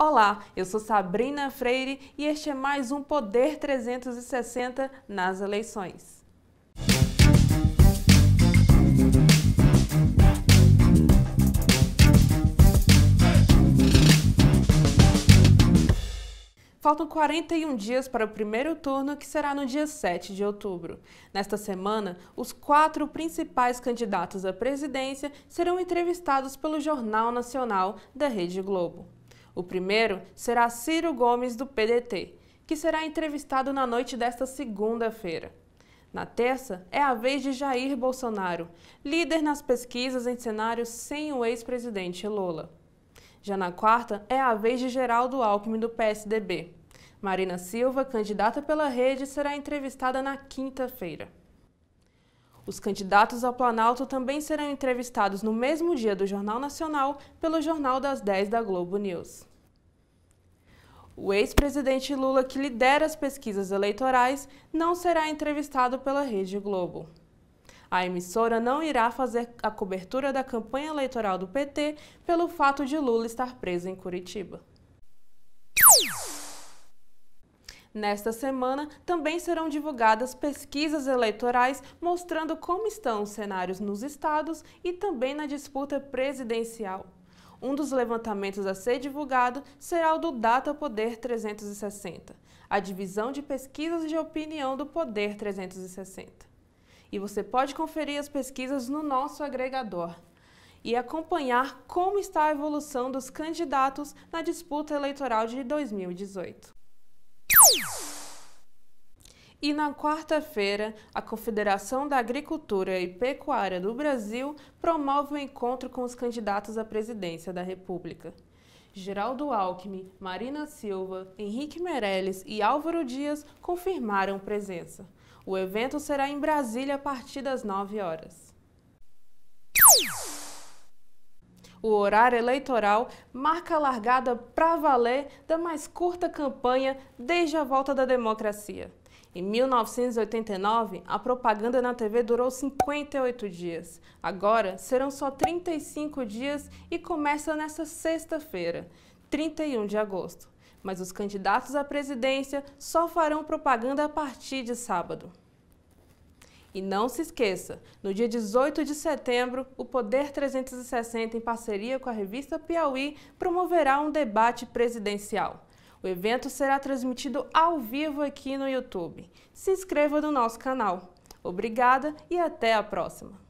Olá, eu sou Sabrina Freire e este é mais um Poder 360 nas eleições. Faltam 41 dias para o primeiro turno, que será no dia 7 de outubro. Nesta semana, os quatro principais candidatos à presidência serão entrevistados pelo Jornal Nacional da Rede Globo. O primeiro será Ciro Gomes, do PDT, que será entrevistado na noite desta segunda-feira. Na terça, é a vez de Jair Bolsonaro, líder nas pesquisas em cenário sem o ex-presidente Lula. Já na quarta, é a vez de Geraldo Alckmin, do PSDB. Marina Silva, candidata pela rede, será entrevistada na quinta-feira. Os candidatos ao Planalto também serão entrevistados no mesmo dia do Jornal Nacional pelo Jornal das 10 da Globo News. O ex-presidente Lula, que lidera as pesquisas eleitorais, não será entrevistado pela Rede Globo. A emissora não irá fazer a cobertura da campanha eleitoral do PT pelo fato de Lula estar preso em Curitiba. Nesta semana, também serão divulgadas pesquisas eleitorais mostrando como estão os cenários nos estados e também na disputa presidencial. Um dos levantamentos a ser divulgado será o do Data Poder 360, a divisão de pesquisas de opinião do Poder 360. E você pode conferir as pesquisas no nosso agregador e acompanhar como está a evolução dos candidatos na disputa eleitoral de 2018. E na quarta-feira, a Confederação da Agricultura e Pecuária do Brasil promove o um encontro com os candidatos à presidência da República. Geraldo Alckmin, Marina Silva, Henrique Meirelles e Álvaro Dias confirmaram presença. O evento será em Brasília a partir das 9 horas. O horário eleitoral marca a largada para valer da mais curta campanha desde a volta da democracia. Em 1989, a propaganda na TV durou 58 dias. Agora serão só 35 dias e começa nesta sexta-feira, 31 de agosto. Mas os candidatos à presidência só farão propaganda a partir de sábado. E não se esqueça, no dia 18 de setembro, o Poder 360, em parceria com a revista Piauí, promoverá um debate presidencial. O evento será transmitido ao vivo aqui no YouTube. Se inscreva no nosso canal. Obrigada e até a próxima!